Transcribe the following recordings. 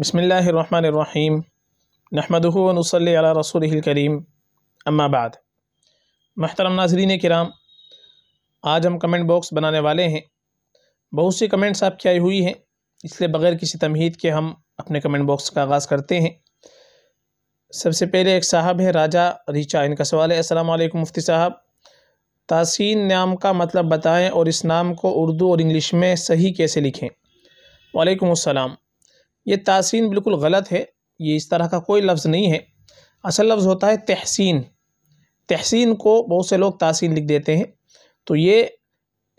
बसमीम नहमदनसल रसूल करीम अम्माबाद महतरम नाजरीन कराम आज हम कमेंट बॉक्स बनाने वाले हैं बहुत सी कमेंट्स आपकी आई हुई हैं इसलिए बग़ैर किसी तमहीद के हम अपने कमेंट बॉक्स का आगाज़ करते हैं सबसे पहले एक साहब है राजा रिचा इनका सवाल है अस्सलाम वालेकुम मुफ्ती साहब तासीन नाम का मतलब बताएँ और इस नाम को उर्दू और इंग्लिश में सही कैसे लिखें वालेकुम अस्सलाम ये तासीन बिल्कुल गलत है ये इस तरह का कोई लफ्ज़ नहीं है असल लफ्ज़ होता है तहसीन तहसीन को बहुत से लोग तासीन लिख देते हैं तो ये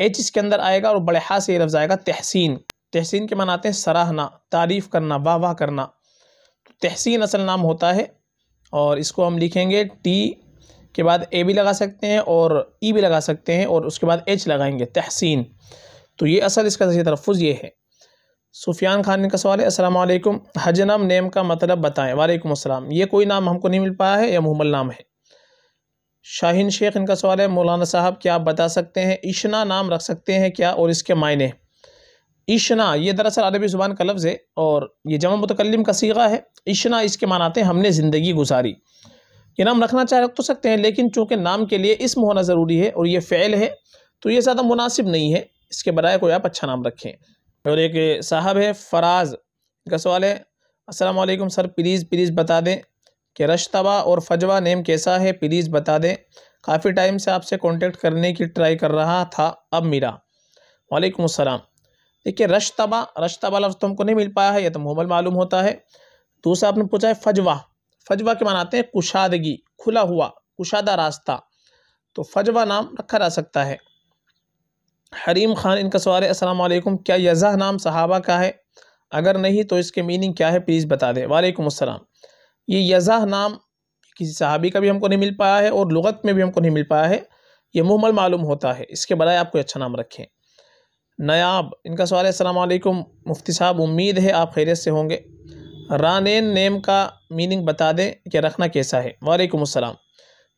एच इसके अंदर आएगा और बड़े हाथ से ये लफ्ज़ आएगा तहसीन तहसीन के मनाते हैं सराहना तारीफ़ करना वाह वाह करना तो तहसीन असल नाम होता है और इसको हम लिखेंगे टी के बाद ए भी लगा सकते हैं और ई e भी लगा सकते हैं और उसके बाद एच लगाएंगे तहसीन तो ये असल इसका तरफ़ ये है सुफियान खान का सवाल है हज हजनम नेम का मतलब बताएं वालेकुम अस्सलाम ये कोई नाम हमको नहीं मिल पाया है यह मुहमल नाम है शाहिन शेख इनका सवाल है मौलाना साहब क्या आप बता सकते हैं इशना नाम रख सकते हैं क्या और इसके मायने इशना ये दरअसल अरबी ज़ुबान का लफ्ज़ है और ये जमा मुतकलम का सीगा है इशना इसके मान आते हैं हमने ज़िंदगी गुजारी ये नाम रखना चाहे रख तो सकते हैं लेकिन चूँकि नाम के लिए इसम होना ज़रूरी है और ये फ़ैल है तो ये ज़्यादा मुनासिब नहीं है इसके बराए कोई आप अच्छा नाम रखें और एक साहब है फराज का सवाल है असलम सर प्लीज़ प्लीज़ बता दें कि रशतवा और फजवा नेम कैसा है प्लीज़ बता दें काफ़ी टाइम से आपसे कांटेक्ट करने की ट्राई कर रहा था अब मेरा वालेकुम अस्सलाम देखिए रशतबा रशतबा लफ्ज़ तो हमको नहीं मिल पाया है यह तो मुहमल मालूम होता है दूसरा आपने पूछा है फजवा फजवा के मानाते हैं कुशादगी खुला हुआ कुशादा रास्ता तो फजवा नाम रखा जा सकता है हरीम ख़ान इनका सवाल है वालेकुम क्या यज़ा नाम सहाबा का है अगर नहीं तो इसके मीनिंग क्या है प्लीज़ बता दें वालेकुम अस्सलाम ये यज़ा नाम किसी सहाबी का भी हमको नहीं मिल पाया है और लगत में भी हमको नहीं मिल पाया है ये मुहमल मालूम होता है इसके बजाय आप कोई अच्छा नाम रखें नयाब इनका सवाल है असलम मुफ्ती साहब उम्मीद है आप खैरियत से होंगे रान नेम का मीनिंग बता दें कि रखना कैसा है वालेकुम अस्सलाम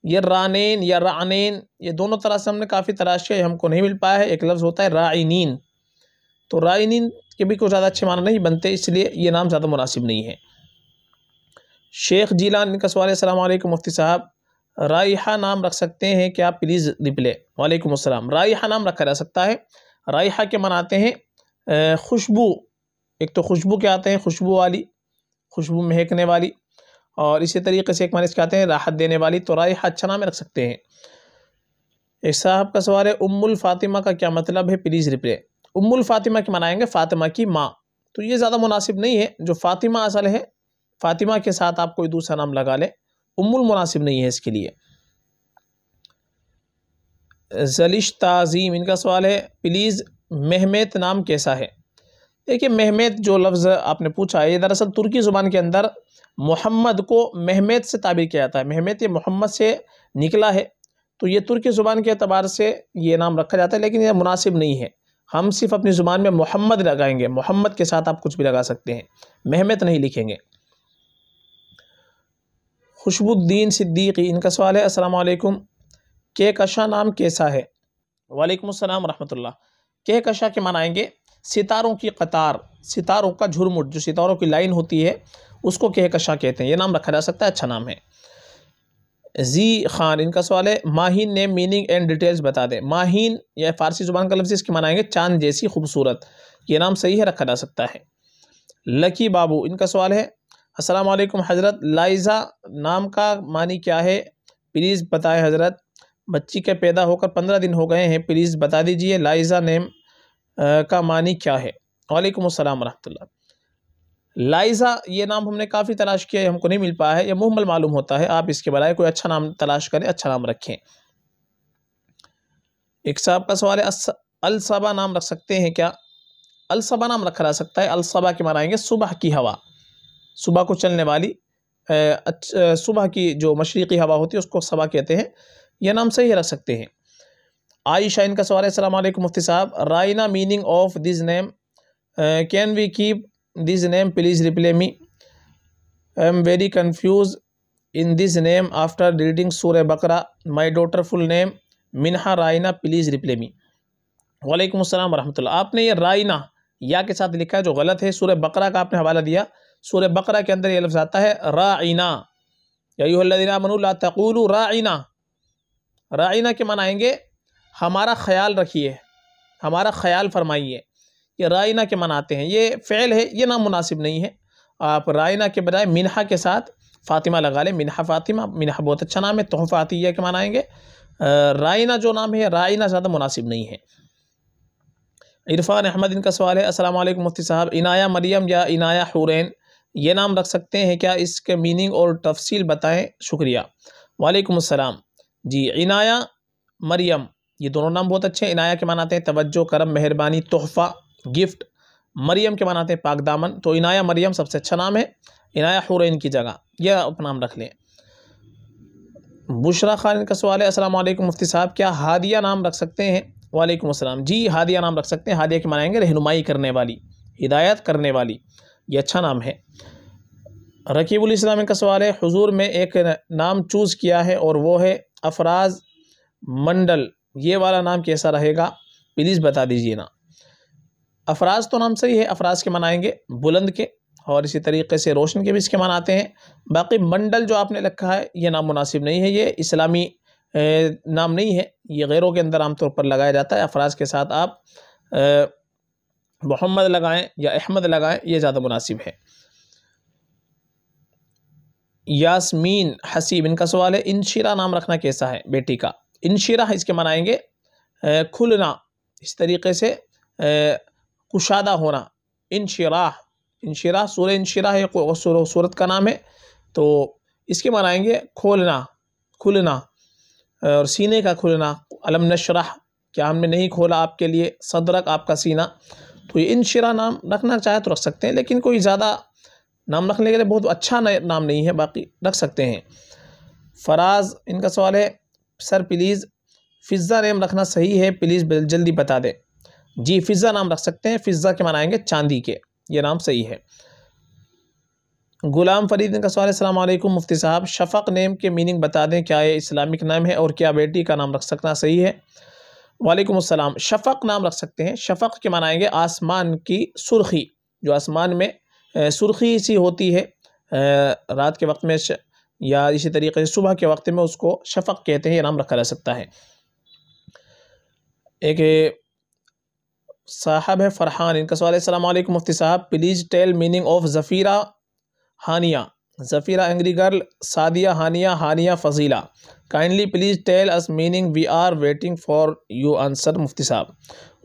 ये रानेन या रानेन ये दोनों तरह से हमने काफ़ी तराश किया हमको नहीं मिल पाया है एक लफ्ज़ होता है राइनिन तो राइनिन के भी कुछ ज़्यादा अच्छे माना नहीं बनते इसलिए ये नाम ज़्यादा मुनासिब नहीं है शेख जीलान इनका सवाल असल मुफ्ती साहब रायहा नाम रख सकते हैं क्या प्लीज़ रिप्ले वालेकुम अस्सलाम रायहा नाम रखा जा सकता है रायहा के मनाते हैं खुशबू एक तो खुशबू के आते हैं खुशबू वाली खुशबू महकने वाली और इसी तरीके से एक मरीज़ कहते हैं राहत देने वाली तोराई हादशना में रख सकते हैं एक साहब का सवाल है उम्मुल फ़ातिमा का क्या मतलब है प्लीज़ रिप्ले उम्मुल फ़ातिमा की मनाएंगे फ़ातिमा की माँ तो ये ज़्यादा मुनासिब नहीं है जो फ़ातिमा असल है फ़ातिमा के साथ आप कोई दूसरा नाम लगा लें उम्मुल मुनासिब नहीं है इसके लिए जलिश ताज़ीम इनका सवाल है प्लीज़ महमेत नाम कैसा है देखिए महमेत जो लफ्ज़ आपने पूछा है ये दरअसल तुर्की ज़ुबान के अंदर मोहम्मद को महमेद से ताबीर किया जाता है महमेद ये मोहम्मद से निकला है तो ये तुर्की ज़ुबान के अतबार से ये नाम रखा जाता है लेकिन यह मुनासिब नहीं है हम सिर्फ अपनी ज़ुबान में मोहम्मद लगाएंगे मोहम्मद के साथ आप कुछ भी लगा सकते हैं महमेद नहीं लिखेंगे खुशबुद्दीन सिद्दीकी इनका सवाल है अस्सलाम वालेकुम के कशा नाम कैसा है वालेकुम अस्सलाम रहमतुल्लाह के कशा के मनाएंगे सितारों की कतार सितारों का झुरमुट जो सितारों की लाइन होती है उसको कहकशा कहते हैं ये नाम रखा जा सकता है अच्छा नाम है जी खान इनका सवाल है माहिन ने मीनिंग एंड डिटेल्स बता दें माहिन या फ़ारसी ज़ुबान का लफ्ज़ इसके मनाएंगे चांद जैसी खूबसूरत ये नाम सही है रखा जा सकता है लकी बाबू इनका सवाल है वालेकुम हज़रत लाइजा नाम का मानी क्या है प्लीज़ बताएं हज़रत बच्ची के पैदा होकर पंद्रह दिन हो गए हैं प्लीज़ बता दीजिए लाइजा नेम का मानी क्या है वालेकुम अस्सलाम रहमतुल्लाह लाइजा ये नाम हमने काफ़ी तलाश किया है हमको नहीं मिल पाया है यह मुहमल मालूम होता है आप इसके बजाय कोई अच्छा नाम तलाश करें अच्छा नाम रखें एक साहब का सवाल है अलसबा नाम रख सकते हैं क्या अलसबा नाम रखा जा सकता है अलसबा के मनाएंगे सुबह की हवा सुबह को चलने वाली सुबह की जो मशरक़ी हवा होती है उसको सबा कहते हैं यह नाम सही रख सकते हैं आयशा इनका सवाल है अल्लाम मुफ्ती साहब Raina meaning of this name can we keep this name please reply me I am very confuse in this name after reading सूर बकरा my daughter full name Minha Raina please reply me वालेकुम अस्सलाम वरहमतुल्लाह आपने ये रायना या के साथ लिखा है जो गलत है सूर्य बकरा का आपने हवाला दिया सूर्य बकरा के अंदर ये लफ्ज़ आता है राइना यदीना मनुल्ला तकूल राइना राइना के मना आएंगे हमारा ख्याल रखिए हमारा ख्याल फरमाइए या रायना के मनाते हैं ये फ़ैल है ये मुनासिब नहीं है आप रायना के बजाय मिनहा के साथ फ़ातिमा लगा लें मिनहा फ़ातिमा मिनहा बहुत अच्छा नाम है तोहफ़ा आतिया के मनाएंगे रायना जो नाम है रायना ज़्यादा मुनासिब नहीं है इरफान अहमद इनका सवाल है असल मुफ्ती साहब इनाया मरियम या इनाया हुरैन ये नाम रख सकते हैं क्या इसके मीनिंग और तफसील बताएं शुक्रिया वालेकुम अस्सलाम जी इनाया मरियम ये दोनों नाम बहुत अच्छे हैं इनाया के मनाते हैं तवज्जो करम मेहरबानी तोहफ़ा गिफ्ट मरियम के बनाते हैं पाक दामन तो इनाया मरियम सबसे अच्छा नाम है इनाया हुरैन की जगह यह उपनाम नाम रख लें बुशरा खान इनका सवाल है अस्सलाम वालेकुम मुफ्ती साहब क्या हादिया नाम रख सकते हैं वालेकुम अस्सलाम जी हादिया नाम रख सकते हैं हादिया के मनाएंगे रहनुमाई करने वाली हिदायत करने वाली ये अच्छा नाम है रकीबुल इस्लाम इनका सवाल है हुजूर में एक नाम चूज़ किया है और वो है अफराज मंडल ये वाला नाम कैसा रहेगा प्लीज़ बता दीजिए ना अफराज तो नाम सही है अफराज के मन आएंगे बुलंद के और इसी तरीके से रोशन के भी इसके मान आते हैं बाकी मंडल जो आपने रखा है ये नाम मुनासिब नहीं है ये इस्लामी नाम नहीं है ये गैरों के अंदर आमतौर पर लगाया जाता है अफराज के साथ आप मोहम्मद लगाएं या अहमद लगाएं ये ज़्यादा मुनासिब है यासमीन हसीब इनका सवाल है इनशिरा नाम रखना कैसा है बेटी का इनशिरा इसके मनाएंगे खुलना इस तरीके से कुशादा होना इन इनशराह इन इनशराह ये सूरत का नाम है तो इसके मनाएँगे खोलना खुलना और सीने का खुलना अलम नशराह क्या हमने नहीं खोला आपके लिए सदरक आपका सीना तो ये इन शरा नाम रखना चाहे तो रख सकते हैं लेकिन कोई ज़्यादा नाम रखने के लिए बहुत अच्छा नाम नहीं है बाकी रख सकते हैं फराज इनका सवाल है सर प्लीज़ फिज़ा नेम रखना सही है प्लीज़ जल्दी बता दें जी फिज़ा नाम रख सकते हैं फिज़ा के मनाएंगे चांदी के ये नाम सही है गुलाम फरीद का सवाल असल मुफ्ती साहब शफक नेम के मीनिंग बता दें क्या ये इस्लामिक नाम है और क्या बेटी का नाम रख सकना सही है वालेकुम अस्सलाम शफक नाम रख सकते हैं शफक के मनाएंगे आसमान की सुर्खी जो आसमान में सुर्खी सी होती है रात के वक्त में या इसी तरीके से सुबह के वक्त में उसको शफक कहते हैं ये नाम रखा जा सकता है एक साहब है फ़रहान इनका सवाल है अलैक्म मुफ्ती साहब please tell meaning of Zafira Haniya Zafira angry girl Sadia Haniya Haniya Fazila kindly please tell us meaning we are waiting for you answer मुफ्ती साहब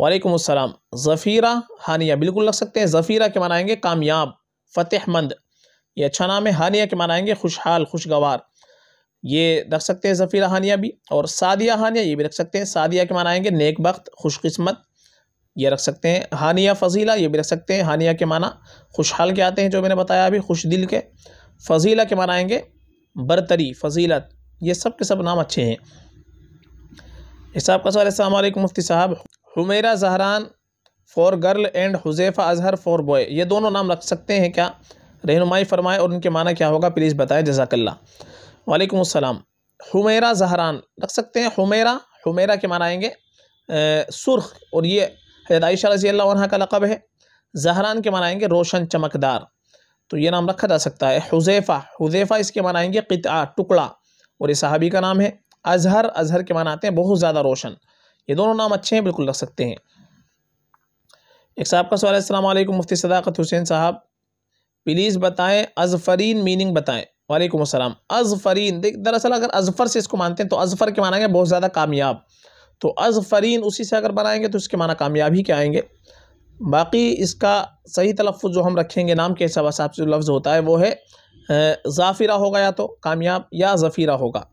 वालेकुम अस्सलाम ज़फ़ीरा हानिया बिल्कुल लग सकते हैं ज़फ़ीरा के मनाएंगे कामयाब फ़तेहमंद ये अच्छा नाम है हानिया के मनाएंगे खुशहाल खुशगवार ये रख सकते हैं ज़फ़ीरा हानिया भी और सादिया हानिया ये भी रख सकते हैं सादिया के मनाएंगे बख्त खुशकस्मत ये रख सकते हैं हानिया फ़जीला ये भी रख सकते हैं हानिया के माना खुशहाल के आते हैं जो मैंने बताया अभी खुश दिल के फ़जीला के माना आएंगे बरतरी फ़जीलत ये सब के सब नाम अच्छे हैं हिसाब का सवाल असल मुफ्ती साहब Humaira Zahran for girl and Huzaifa Azhar for boy ये दोनों नाम रख सकते हैं क्या रहनुमाई फरमाए और उनके माना क्या होगा प्लीज़ बताएं जजाकल्ला वालेकुम अस्सलाम हुमेरा जहरान रख सकते हैं हुमेरा हुमेरा के माना आएंगे सुर्ख और ये हजरत आयशा रजी अल्लाह का लकब है जहरान के मनाएंगे रोशन चमकदार तो ये नाम रखा जा सकता है हुजैफ़ा हुजैफ़ा इसके मनाएंगे किता टुकड़ा और ये साहबी का नाम है अजहर अजहर के मनाते हैं बहुत ज़्यादा रोशन ये दोनों नाम अच्छे हैं बिल्कुल रख सकते हैं एक साहब का सवाल अल्लाम मुफ्ती सदाकत हुसैन साहब प्लीज़ बताएँ अजफ़रीन मीनिंग बताएँ वालेकुम अस्सलाम अजफ़रीन देख दरअसल अगर अजफ़र से इसको मानते हैं तो अजफ़र के मानेंगे बहुत ज़्यादा कामयाब तो अजफरीन उसी से अगर बनाएंगे तो इसके माना कामयाबी के आएंगे बाकी इसका सही तलफ़ जो हम रखेंगे नाम के हिसाब से जो लफ्ज़ होता है वो है ज़ाफ़िरा होगा या तो कामयाब या ज़फ़ीरा होगा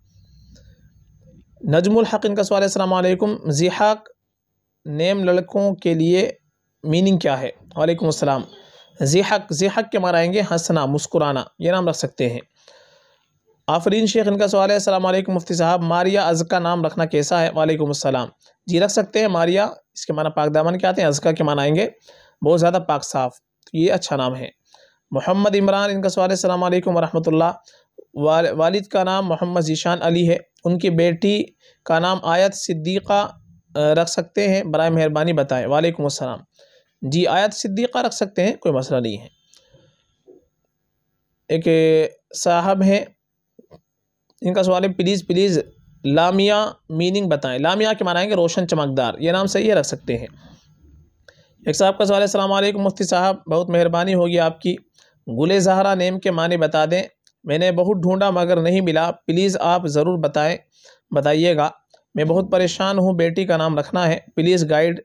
नजमुल हक इनका सवाल असलकुम ज़िहाक नेम लड़कों के लिए मीनिंग क्या है वालेकुम अस्सलाम ज़िहक जिहाक के आएंगे हंसना मुस्कुराना ये नाम रख सकते हैं आफरीन शेख इनका सवाल है असल मुफ्ती साहब मारिया अज़ का नाम रखना कैसा है वालेकुम अस्सलाम जी रख सकते हैं मारिया इसके माना पाक दामन के आते हैं अज़का के माना आएंगे बहुत ज़्यादा पाक साफ तो ये अच्छा नाम है मोहम्मद इमरान इनका सवाल है अल्लाम वरहमल वाल, वालिद का नाम मोहम्मद जीशान अली है उनकी बेटी का नाम आयत सिद्दीक़ा रख सकते हैं बर मेहरबानी बताएं वालेकुम अस्सलाम जी आयत सिद्दीक़ा रख सकते हैं कोई मसला नहीं है एक साहब हैं इनका सवाल है प्लीज़ प्लीज़ लामिया मीनिंग बताएं लामिया के मानाएंगे रोशन चमकदार ये नाम सही है रख सकते हैं एक साहब का सवाल है सलाम मुफ्ती साहब बहुत मेहरबानी होगी आपकी गुले जहरा नेम के माने बता दें मैंने बहुत ढूंढा मगर नहीं मिला प्लीज़ आप ज़रूर बताएं बताइएगा मैं बहुत परेशान हूँ बेटी का नाम रखना है प्लीज़ गाइड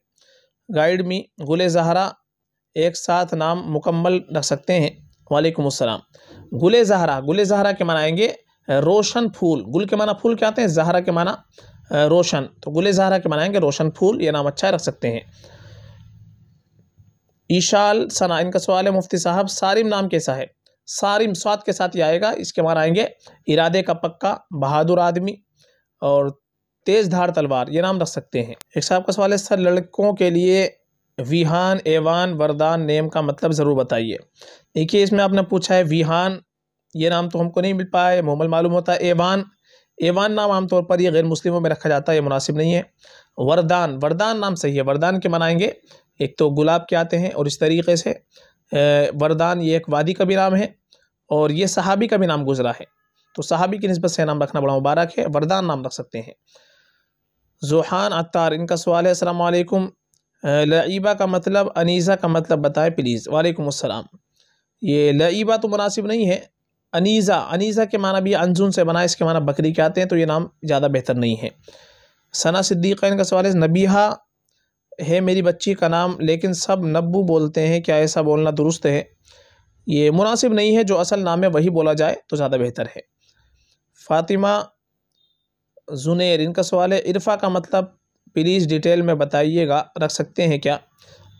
गाइड मी गुल जहरा एक साथ नाम मुकम्मल रख सकते हैं वालेकुम अस्सलाम गुल जहरा गुल जहरा के मनाएँगे रोशन फूल गुल के माना फूल क्या आते हैं जहरा के माना रोशन तो गुल जहरा के मनाएंगे रोशन फूल ये नाम अच्छा रख सकते हैं ईशाल सना इनका सवाल है मुफ्ती साहब सारिम नाम कैसा है सारिम स्वाद के साथ ही आएगा इसके मान आएंगे इरादे का पक्का बहादुर आदमी और तेज़ धार तलवार ये नाम रख सकते हैं एक साहब का सवाल है सर लड़कों के लिए विहान एवान वरदान नेम का मतलब ज़रूर बताइए देखिए इसमें आपने पूछा है विहान ये नाम तो हमको नहीं मिल पाया ये मोमल मालूम होता है एवान एवान नाम आमतौर पर यह गैर मुस्लिमों में रखा जाता है ये मुनासिब नहीं है वरदान वरदान नाम सही है वरदान के मनाएंगे एक तो गुलाब के आते हैं और इस तरीके से वरदान ये एक वादी का भी नाम है और ये सहाबी का भी नाम गुजरा है तो सहाबी की नस्बत से नाम रखना बड़ा मुबारक है वरदान नाम रख सकते हैं जुहान अतार इनका सवाल है असलकुम लईबा का मतलब अनीसा का मतलब बताएं प्लीज़ वालेकुम अस्सलाम ये लईबा तो मुनासिब नहीं है अनीज़ा अनीज़ा के माना भी अनजून से बना इसके माना बकरी के आते हैं तो ये नाम ज़्यादा बेहतर नहीं है सना सिद्दीक़ इनका सवाल है नबीहा है मेरी बच्ची का नाम लेकिन सब नब्बू बोलते हैं क्या ऐसा बोलना दुरुस्त है ये मुनासिब नहीं है जो असल नाम है वही बोला जाए तो ज़्यादा बेहतर है फ़ातिमा जुनेर इनका सवाल है इरफ़ा का मतलब प्लीज़ डिटेल में बताइएगा रख सकते हैं क्या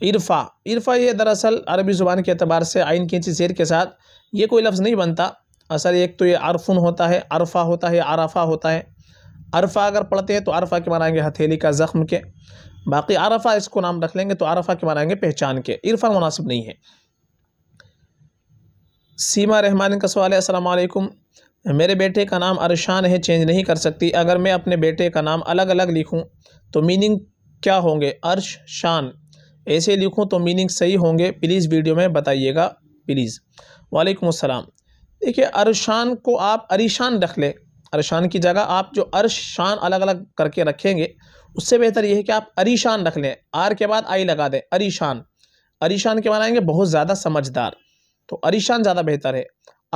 इरफ़ा इरफ़ा ये दरअसल अरबी ज़ुबान के अतबार से आइन की चीज़ के साथ ये कोई लफ्ज़ नहीं बनता असल एक तो ये अरफुन होता है अरफा होता है आरफा होता है अरफा अगर पढ़ते हैं तो अरफा के मनाएँगे हथेली का ज़ख्म के बाकी आरफा इसको नाम रख लेंगे तो आरफा के मनाएँगे पहचान के इरफा मुनासिब नहीं है सीमा रहमान का सवाल है असलकुम मेरे बेटे का नाम अरशान है चेंज नहीं कर सकती अगर मैं अपने बेटे का नाम अलग अलग लिखूँ तो मीनिंग क्या होंगे अर्श शान ऐसे लिखूँ तो मीनिंग सही होंगे प्लीज़ वीडियो में बताइएगा प्लीज़ वालेकुम अस्सलाम देखिए अरशान को आप अरीशान रख लें अरशान की जगह आप जो अरश शान अलग अलग करके रखेंगे उससे बेहतर यह है कि आप अरीशान रख लें आर के बाद आई लगा दें अरीशान अरीशान के बनाएंगे बहुत ज़्यादा समझदार तो अरीशान ज़्यादा बेहतर है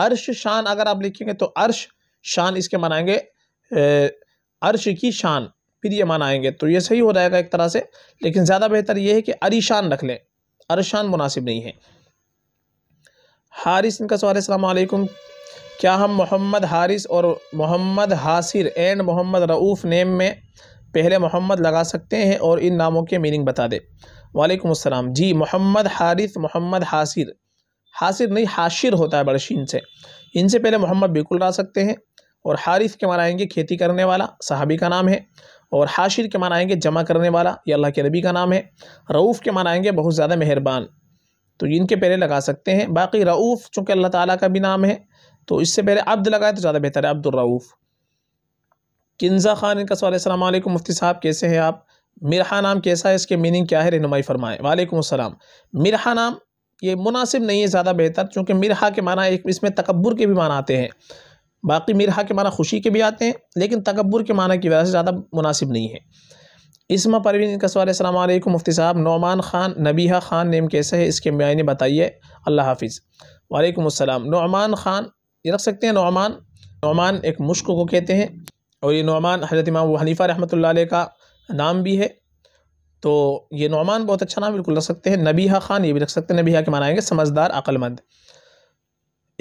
अर्श शान अगर आप लिखेंगे तो अर्श शान इसके मनाएंगे अर्श की शान फिर ये मनाएंगे तो ये सही हो जाएगा एक तरह से लेकिन ज़्यादा बेहतर ये है कि अरीशान रख लें अरशान मुनासिब नहीं है हारिस इनका सवाल है क्या हम मोहम्मद हारिस और मोहम्मद हासिर एंड मोहम्मद रऊफ़ नेम में पहले मोहम्मद लगा सकते हैं और इन नामों के मीनिंग बता दें वालेकुम अस्सलाम जी मोहम्मद हारिस मोहम्मद हासिर हासिर नहीं हाशिर होता है बड़शीन से इनसे पहले मोहम्मद बिल्कुल ला सकते हैं और हारिस के माना आएंगे खेती करने वाला सहाबी का नाम है और हाशिर के माना आएंगे जमा करने वाला ये अल्लाह के नबी का नाम है रऊफ़ के माना आएंगे बहुत ज़्यादा मेहरबान तो इनके पहले लगा सकते हैं बाकी रऊफ़ चूँकि अल्लाह ताला का भी नाम है तो इससे पहले अब्द लगाए तो ज़्यादा बेहतर है अब्दुलरऊफ़ किन्ज़ा ख़ान इनका सवाल असल मुफ्ती साहब कैसे हैं आप मिरहा नाम कैसा है इसके मीनिंग क्या है रहनुमाई फरमाएँ वालेकुम अस्सलाम मिरहा नाम ये मुनासिब नहीं है ज़्यादा बेहतर चूँकि मिरहा के माना एक इसमें तकबर के भी माना आते हैं बाकी मिरहा के माना खुशी के भी आते हैं लेकिन तकबर के माना की वजह से ज़्यादा मुनासिब नहीं है इसमा परवीन का सवाल मुफ्ती साहब नौमान ख़ान नबीहा ख़ान नेम कैसे है इसके मायने बताइए अल्लाह हाफिज़ वालेकुम अस्सलाम नौमान ख़ान ये रख सकते हैं नौमान नौमान एक मुश्क को कहते हैं और ये नौमान हज़रत इमाम हनीफ़ा रहमत का नाम भी है तो ये नौमान बहुत अच्छा नाम बिल्कुल रख सकते हैं नबीहा ख़ान ये भी रख सकते हैं नबीहा के मनाएँगे समझदार अक्लमंद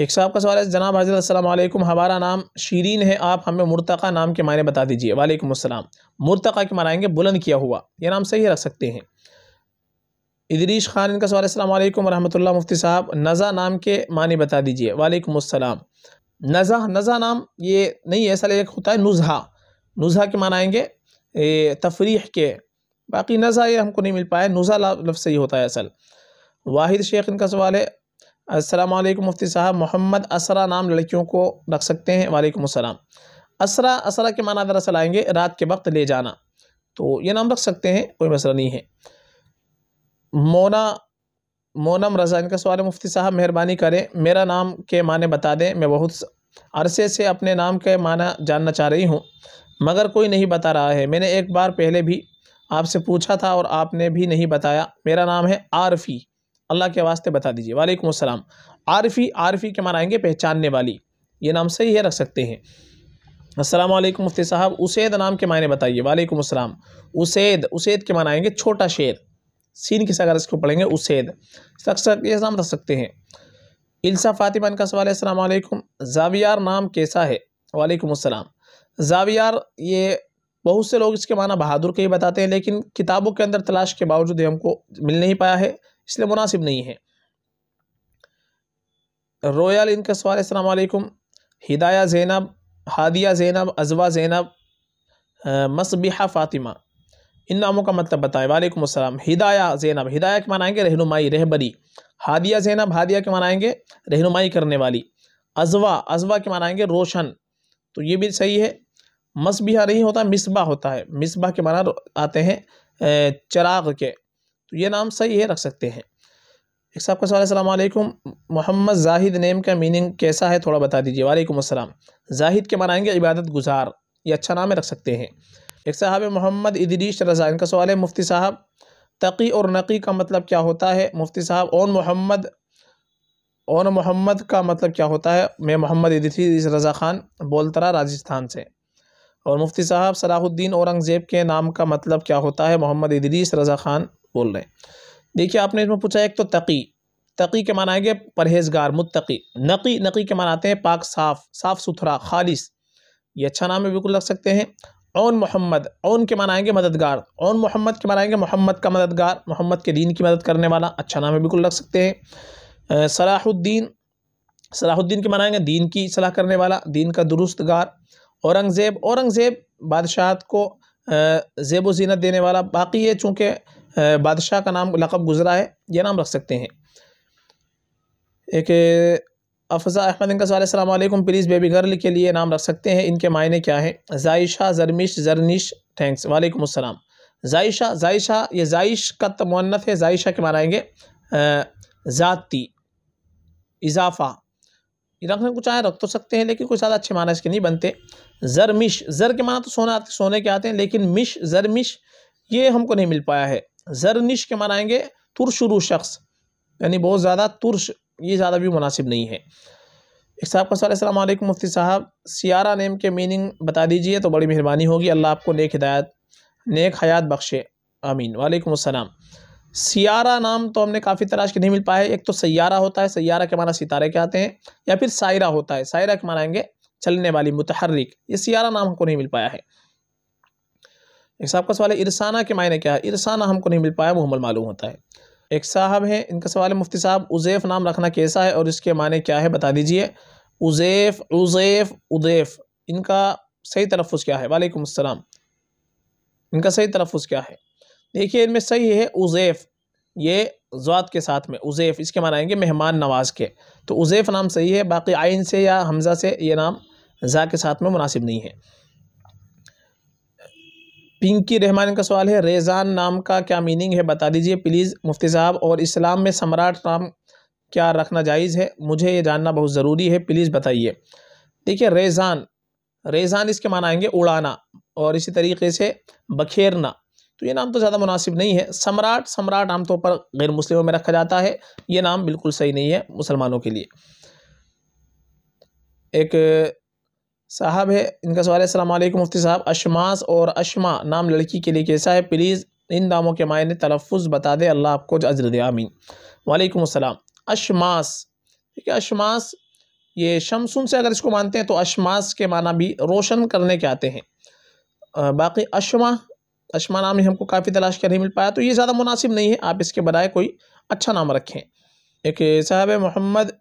एक साहब का सवाल है जनाब हजरत वालेकुम हमारा नाम शीरीन है आप हमें मुर्तका नाम के मायने बता दीजिए वालेकुम अस्सलाम मुर्तका के मनाएंगे बुलंद किया हुआ ये नाम सही रख सकते हैं इदरीश खान इनका सवाल असलम वरहमल मुफ्ती साहब नज़ा नाम के मानी बता दीजिए वालेकुम अस्सलाम नज़ा नज़ा नाम ये नहीं है ऐसा एक होता है नुजहा नुजहा के माना आएंगे तफरीह के बाकी नज़ा ये हमको नहीं मिल पाया नुज़ा लफ्ज़ सही होता है असल वाहिद शेख इनका सवाल है अस्सलाम वालेकुम मुफ्ती साहब मोहम्मद असरा नाम लड़कियों को रख सकते हैं वालेकुम असलम असरा असरा के माना दरअसल आएंगे रात के वक्त ले जाना तो ये नाम रख सकते हैं कोई मसला नहीं है मोना मोनम रज़ा इनका सवाल मुफ्ती साहब मेहरबानी करें मेरा नाम के माने बता दें मैं बहुत अरसे से अपने नाम के माना जानना चाह रही हूँ मगर कोई नहीं बता रहा है मैंने एक बार पहले भी आपसे पूछा था और आपने भी नहीं बताया मेरा नाम है आरफ़ी अल्लाह के वास्ते बता दीजिए वालेकुम अस्सलाम आरफी आरफी के मान आएंगे पहचानने वाली ये नाम सही है रख सकते हैं अस्सलाम वालेकुम मुफ्ती साहब उसैद नाम के मायने बताइए वालेकुम अस्सलाम उसैद उसैद के मायने आएंगे छोटा शेर सीन की सगर इसको पढ़ेंगे उसैद अक्सर ये नाम रख सकते हैं इल्सा फातिमा इनका सवाल है असलकुम जावियार नाम कैसा है वालेकुम अस्सलाम जावियार ये बहुत से लोग इसके माना बहादुर के ही बताते हैं लेकिन किताबों के अंदर तलाश के बावजूद हमको मिल नहीं पाया है इसलिए मुनासिब नहीं है रोयल इनका सवाल असलकुम हिदाया ज़ैनब हादिया ज़ैनब अजवा ज़ैनब मसबिहा फ़ातिमा इन नामों का मतलब बताएं वालेकुम अस्सलाम हिदाया ज़ैनब हिदाया के मनाएंगे रहनुमाई रहबरी हादिया ज़ैनब हादिया के मनाएंगे रहनुमाई करने वाली अजवा अजवा के मनाएंगे रोशन तो ये भी सही है मसबिहा नहीं होता मिसबा होता है मिसबा के माना आते हैं चराग के तो ये नाम सही है रख सकते हैं एक साहब का सवाल असल मोहम्मद जाहिद नेम का मीनिंग कैसा है थोड़ा बता दीजिए वालेकुम असलम जाहिद के मनाएंगे इबादत गुजार ये अच्छा नाम है रख सकते हैं एक साहब मोहम्मद इदरीश रजा इनका सवाल है मुफ्ती साहब तकी और नकी का मतलब क्या होता है मुफ्ती साहब ओन मोहम्मद ओन मोहम्मद का मतलब क्या होता है मैं मोहम्मद इदरीस रज़ा ख़ान बोलतरा राजस्थान से और मुफ्ती साहब सलाहुद्दीन औरंगज़ेब के नाम का मतलब क्या होता है मोहम्मद इदरीस रज़ा ख़ान बोल रहे हैं देखिए आपने इसमें पूछा एक तो तकी तकी के माना आएंगे परहेजगार मुतकी नकी नकी के मानाते हैं पाक साफ़ साफ़ सुथरा खालिश ये अच्छा नाम है बिल्कुल रख सकते हैं ओन मोहम्मद ओन के मनाएंगे मददगार ओन मोहम्मद के मनाएंगे मोहम्मद का मददगार मोहम्मद के दीन की मदद करने वाला अच्छा नाम है बिल्कुल रख सकते हैं सलाहुद्दीन सलाहुद्दीन के मनाएंगे दीन की सलाह करने वाला दीन का दुरुस्तगार औरंगज़ेब औरंगज़ेब बादशाह को जेब व जीनत देने वाला बाकी ये चूँकि बादशाह का नाम लक़ब गुज़रा है यह नाम रख सकते हैं एक अफजा अहमद इनका सवाल प्लीज़ बेबी गर्ल के लिए नाम रख सकते हैं इनके मायने क्या हैं जायशा जरमिश जरनिश थैंक्स वालेकुम अस्सलाम जायशा जायशा ये जाइश का तमन्नत है जायशा के मनाएँगे ज़ाती इजाफ़ा रखने कुछ आए रख तो सकते हैं लेकिन कुछ ज़्यादा अच्छे माना इसके नहीं बनते जरमिश जर के माना तो सोना सोने के आते हैं लेकिन मिश जरमिश ये हमको नहीं मिल पाया है ज़रनिश के मनाएंगे तुरशुरू शख्स यानी बहुत ज़्यादा तुरश ये ज़्यादा भी मुनासिब नहीं है एक साहब का सर अलैक्म मुफ्ती साहब सियारा नेम के मीनिंग बता दीजिए तो बड़ी मेहरबानी होगी अल्लाह आपको नेक हिदायत नेक हयात बख्शे आमीन वालेकुम अस्सलाम सियारा नाम तो हमने काफ़ी तराश के नहीं मिल पाए एक तो सैारा होता है सैारा के माना सितारे के आते हैं या फिर सायरा होता है सायरा के मनाएंगे चलने वाली मुतहरक ये सियारा नाम हमको नहीं मिल पाया है एक साहब का सवाल है इरसाना के मायने क्या है इरसाना हमको नहीं मिल पाया मुहमल मालूम होता है एक साहब हैं इनका सवाल है मुफ्ती साहब उज़ैफ़ नाम रखना कैसा है और इसके मायने क्या है बता दीजिए उज़ैफ़ उज़ैफ़ उदैफ़ इनका सही तलफ़ क्या है वालेकुम असलम इनका सही तलफ़ क्या है देखिए इनमें सही है उज़ैफ़ ये ज़ात के साथ में उज़ैफ़ इसके मान आएंगे मेहमान नवाज़ के तो उज़ैफ़ नाम सही है बाकी आइन से या हमज़ा से ये नाम ज़ा के साथ में मुनासिब नहीं है पिंकी रहमान का सवाल है रेजान नाम का क्या मीनिंग है बता दीजिए प्लीज़ मुफ्ती साहब और इस्लाम में सम्राट नाम क्या रखना जायज़ है मुझे ये जानना बहुत ज़रूरी है प्लीज़ बताइए देखिए रेजान रेजान इसके माना आएंगे उड़ाना और इसी तरीके से बखेरना तो ये नाम तो ज़्यादा मुनासिब नहीं है सम्राट सम्राट आमतौर तो पर गैर मुस्लिमों में रखा जाता है ये नाम बिल्कुल सही नहीं है मुसलमानों के लिए एक साहब है इनका सवाल है मुफ्ती साहब अशमास और अशमा नाम लड़की के लिए कैसा है प्लीज़ इन नामों के मायने तलफ़ बता दे अल्लाह आपको अजर आमीन वालेकुम अस्सलाम अशमास ठीक है अशमास ये शमसुन से अगर इसको मानते हैं तो अशमास के माना भी रोशन करने के आते हैं आ, बाकी अशमा अशमा नाम ही हमको काफ़ी तलाश कर नहीं मिल पाया तो ये ज़्यादा मुनासिब नहीं है आप इसके बनाए कोई अच्छा नाम रखें एक साहब मोहम्मद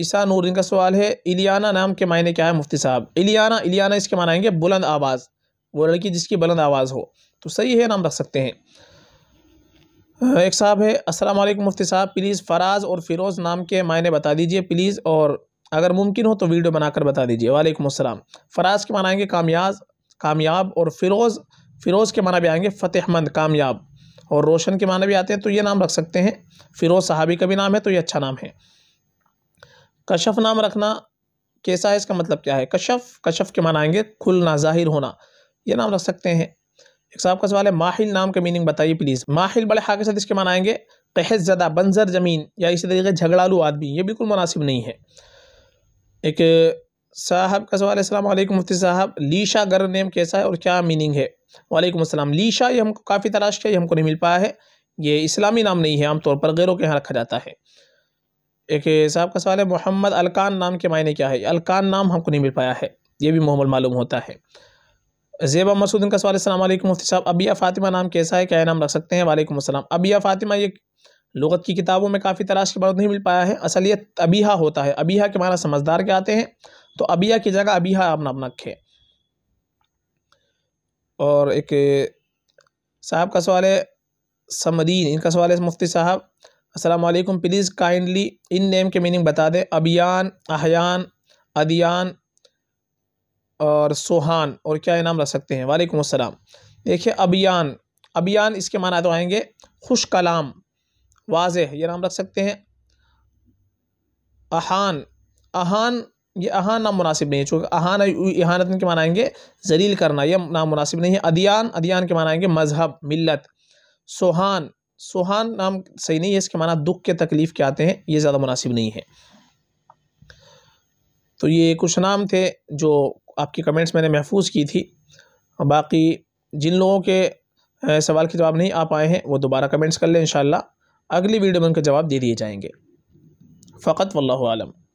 ईसा नूरदीन का सवाल है इलियाना नाम के मायने क्या है मुफ्ती साहब इलियाना इलियाना इसके माना आएंगे बुलंद आवाज़ वो लड़की जिसकी बुलंद आवाज़ हो तो सही है नाम रख सकते हैं एक साहब है अस्सलाम वालेकुम मुफ्ती साहब प्लीज़ फराज और फिरोज़ नाम के मायने बता दीजिए प्लीज़ और अगर मुमकिन हो तो वीडियो बनाकर बता दीजिए वालेकुम अस्सलाम फराज के माना आएंगे कामयाब कामयाब और फिरोज़ फ़िरोज़ के माना भी आएंगे फ़तेहमंद कामयाब और रोशन के माना भी आते हैं तो ये नाम रख सकते हैं फ़िरोज़ साहबी का भी नाम है तो ये अच्छा नाम है कशफ नाम रखना कैसा है इसका मतलब क्या है कशफ कशफ के माना आएंगे खुलना जाहिर होना ये नाम रख सकते हैं एक साहब का सवाल है माहिल नाम का मीनिंग बताइए प्लीज़ माहिल बड़े हाके साथ इसके माना आएंगे तहस ज़दा बंजर ज़मीन या इसी तरीके झगड़ालू आदमी ये बिल्कुल मुनासिब नहीं है एक साहब का सवाल है मुफ्ती साहब लीशा गर नेम कैसा है और क्या मीनिंग है वालेकुम अस्सलाम लीशा ये हमको काफ़ी तलाश किया ये हमको नहीं मिल पाया है ये इस्लामी नाम नहीं है आमतौर पर गैरों के यहाँ रखा जाता है एक साहब का सवाल है मोहम्मद अलकान नाम के मायने क्या है अलकान नाम हमको नहीं मिल पाया है ये भी मोहम्मद मालूम होता है जेबा मसूद इनका सवाल असल मुफ्ती साहब अबिया फ़ातिमा नाम कैसा है क्या नाम रख सकते हैं वालेकुम असलम अबिया फ़ातिमा ये लगत की किताबों में काफ़ी तलाश के बाद नहीं मिल पाया है असल ये होता है अबिया के माना समझदार के आते हैं तो अबिया की जगह अबिया आप नाम रखें और एक साहब का सवाल है समदीन इनका सवाल है मुफ्ती साहब असलम प्लीज़ काइंडली इन नेम के मीनिंग बता दें अभियान अहयान अदियान और सोहान और क्या इनाम रख सकते हैं वालेकुम अस्सलाम देखिए अभियान अभियान इसके माना तो आएंगे खुश कलाम वाज ये नाम रख सकते हैं अहान अहान ये अहान नाम मुनासिब नहीं है चूँकि अहान अहानत के माना आएंगे जलील करना यह नाम मुनासिब नहीं है अदियान अदियान के माना आएंगे मजहब मिलत सोहान सुहान नाम सही नहीं है इसके माना दुख के तकलीफ़ के आते हैं ये ज़्यादा मुनासिब नहीं है तो ये कुछ नाम थे जो आपकी कमेंट्स मैंने महफूज की थी बाकी जिन लोगों के सवाल के जवाब नहीं आ पाए हैं वो दोबारा कमेंट्स कर लें इन अगली वीडियो में उनके जवाब दे दिए जाएंगे फ़कत वल्लम